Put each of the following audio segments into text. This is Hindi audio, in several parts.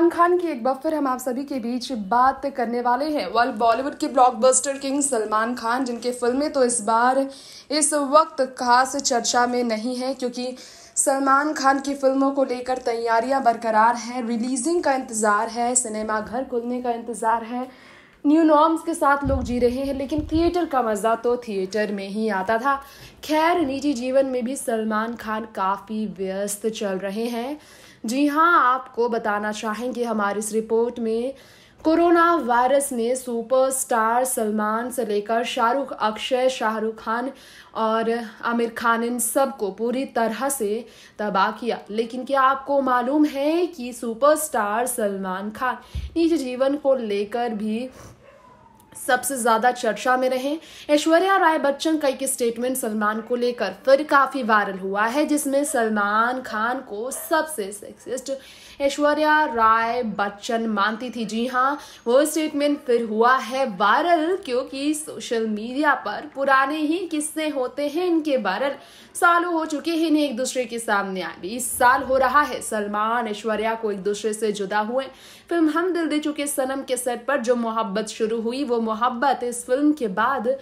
सलमान खान की एक बार फिर हम आप सभी के बीच बात करने वाले हैं वर्ल्ड बॉलीवुड के ब्लॉकबस्टर किंग सलमान खान जिनके फिल्में तो इस बार इस वक्त खास चर्चा में नहीं है क्योंकि सलमान खान की फिल्मों को लेकर तैयारियां बरकरार हैं रिलीजिंग का इंतज़ार है सिनेमा घर खुलने का इंतज़ार है न्यू नॉर्म्स के साथ लोग जी रहे हैं लेकिन थिएटर का मज़ा तो थिएटर में ही आता था खैर निजी जीवन में भी सलमान खान काफ़ी व्यस्त चल रहे हैं जी हाँ आपको बताना चाहेंगे हमारी इस रिपोर्ट में कोरोना वायरस ने सुपरस्टार सलमान से लेकर शाहरुख अक्षय शाहरुख खान और आमिर खान इन सबको पूरी तरह से तबाह किया लेकिन क्या आपको मालूम है कि सुपरस्टार सलमान खान निज जीवन को लेकर भी सबसे ज्यादा चर्चा में रहे ऐश्वर्या राय बच्चन का एक स्टेटमेंट सलमान को लेकर फिर काफी वायरल हुआ है जिसमें सलमान खान को सबसे सेक्सिस्ट ऐश्वर्या राय बच्चन मानती थी जी हाँ वो स्टेटमेंट फिर हुआ है वायरल क्योंकि सोशल मीडिया पर पुराने ही किस्से होते हैं इनके वायरल सालों हो चुके हैं इन्हें एक दूसरे के सामने आए इस साल हो रहा है सलमान ऐश्वर्या को एक दूसरे से जुदा हुए फिल्म हम दिल दे चुके सनम के सेट पर जो मोहब्बत शुरू हुई वो मोहब्बत इस फिल्म के बाद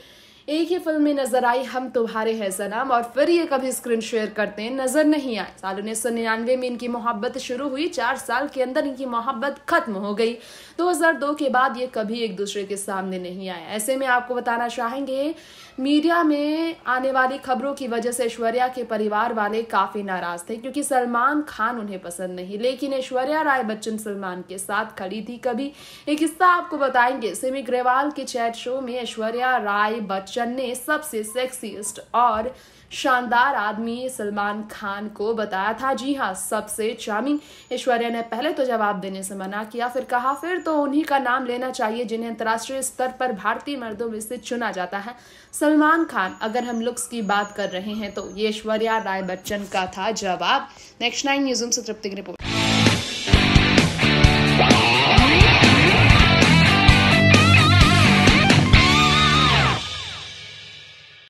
एक ही फिल्म में नजर आई हम तुम्हारे है सनम और फिर ये कभी स्क्रीन शेयर करते हैं नजर नहीं आए साल उन्नीस सौ निन्यानवे में इनकी मोहब्बत शुरू हुई चार साल के अंदर इनकी मोहब्बत खत्म हो गई 2002 के बाद ये कभी एक दूसरे के सामने नहीं आए ऐसे में आपको बताना चाहेंगे मीडिया में आने वाली खबरों की वजह से ऐश्वर्या के परिवार वाले काफी नाराज थे क्योंकि सलमान खान उन्हें पसंद नहीं लेकिन ऐश्वर्या राय बच्चन सलमान के साथ खड़ी थी कभी एक किस्सा आपको बताएंगे सिमी ग्रेवाल के चैट शो में ऐश्वर्या राय बच्चन बच्चन ने सबसे सेक्सीस्ट और शानदार आदमी सलमान खान को बताया था जी हाँ सबसे चार्मिंग ऐश्वर्या ने पहले तो जवाब देने से मना किया फिर कहा फिर तो उन्हीं का नाम लेना चाहिए जिन्हें अंतर्राष्ट्रीय स्तर पर भारतीय मर्दों में से चुना जाता है सलमान खान अगर हम लुक्स की बात कर रहे हैं तो ये ऐश्वर्या राय बच्चन का था जवाब नेक्स्ट नाइन न्यूज से तृप्ति की रिपोर्ट